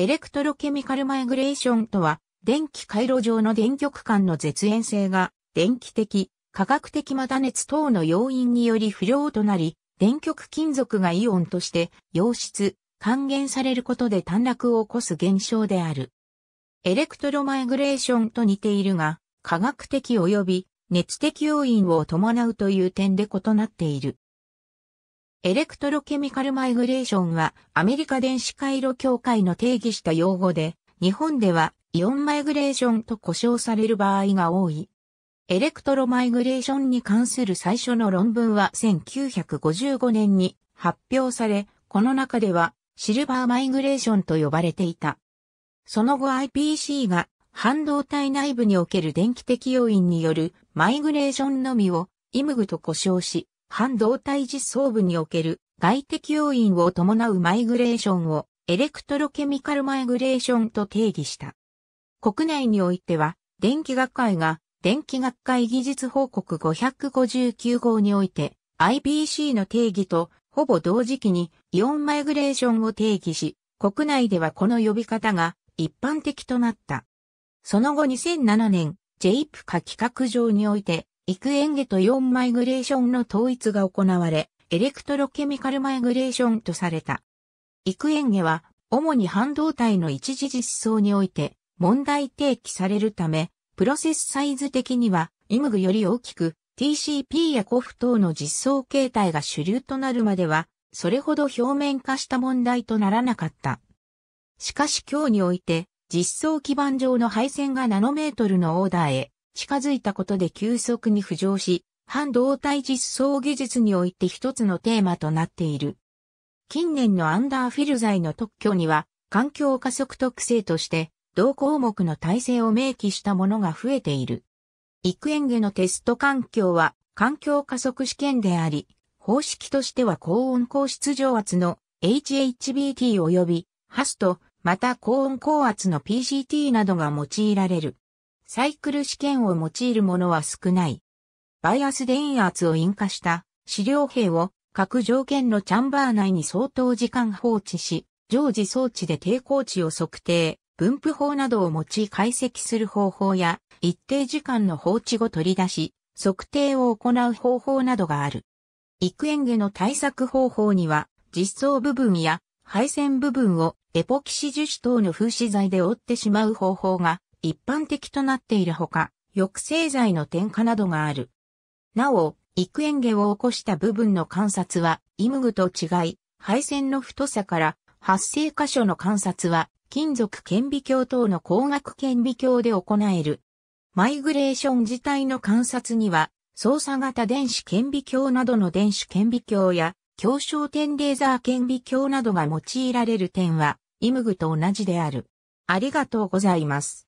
エレクトロケミカルマイグレーションとは、電気回路上の電極間の絶縁性が、電気的、化学的また熱等の要因により不良となり、電極金属がイオンとして溶質、還元されることで短絡を起こす現象である。エレクトロマイグレーションと似ているが、化学的及び熱的要因を伴うという点で異なっている。エレクトロケミカルマイグレーションはアメリカ電子回路協会の定義した用語で、日本ではイオンマイグレーションと呼称される場合が多い。エレクトロマイグレーションに関する最初の論文は1955年に発表され、この中ではシルバーマイグレーションと呼ばれていた。その後 IPC が半導体内部における電気的要因によるマイグレーションのみをイムグと呼称し、半導体実装部における外的要因を伴うマイグレーションをエレクトロケミカルマイグレーションと定義した。国内においては、電気学会が電気学会技術報告559号において IBC の定義とほぼ同時期にイオンマイグレーションを定義し、国内ではこの呼び方が一般的となった。その後2007年、j i p 化企画上において幾演下とイオンマイグレーションの統一が行われ、エレクトロケミカルマイグレーションとされた。幾演ゲは、主に半導体の一時実装において、問題提起されるため、プロセスサイズ的には、イムグより大きく、TCP や COF 等の実装形態が主流となるまでは、それほど表面化した問題とならなかった。しかし今日において、実装基盤上の配線がナノメートルのオーダーへ近づいたことで急速に浮上し、半導体実装技術において一つのテーマとなっている。近年のアンダーフィル材の特許には、環境加速特性として、同項目の体制を明記したものが増えている。エ園下のテスト環境は、環境加速試験であり、方式としては高温高湿上圧の HHBT 及び、ハスト、また高温高圧の PCT などが用いられる。サイクル試験を用いるものは少ない。バイアス電圧を引火した資料兵を各条件のチャンバー内に相当時間放置し、常時装置で抵抗値を測定、分布法などを用い解析する方法や、一定時間の放置後取り出し、測定を行う方法などがある。幾園下の対策方法には、実装部分や配線部分をエポキシ樹脂等の風刺剤で覆ってしまう方法が一般的となっているほか、抑制剤の添加などがある。なお、幾園下を起こした部分の観察は、イムグと違い、配線の太さから発生箇所の観察は、金属顕微鏡等の光学顕微鏡で行える。マイグレーション自体の観察には、操作型電子顕微鏡などの電子顕微鏡や、強焦点レーザー顕微鏡などが用いられる点は、イムグと同じである。ありがとうございます。